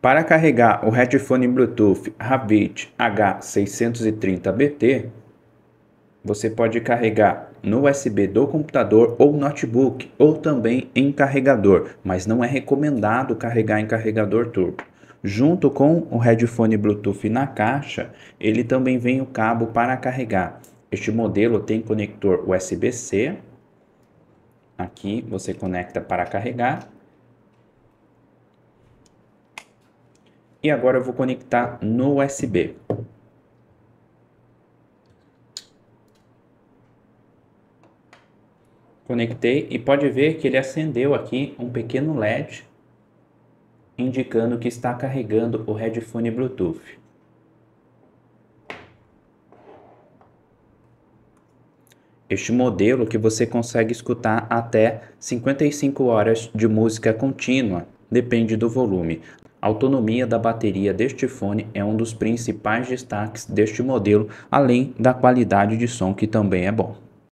Para carregar o headphone Bluetooth Rabbit H630BT, você pode carregar no USB do computador ou notebook ou também em carregador, mas não é recomendado carregar em carregador turbo. Junto com o headphone Bluetooth na caixa, ele também vem o cabo para carregar. Este modelo tem conector USB-C. Aqui você conecta para carregar e agora eu vou conectar no USB. Conectei e pode ver que ele acendeu aqui um pequeno LED indicando que está carregando o headphone Bluetooth. Este modelo que você consegue escutar até 55 horas de música contínua, depende do volume. A autonomia da bateria deste fone é um dos principais destaques deste modelo, além da qualidade de som que também é bom.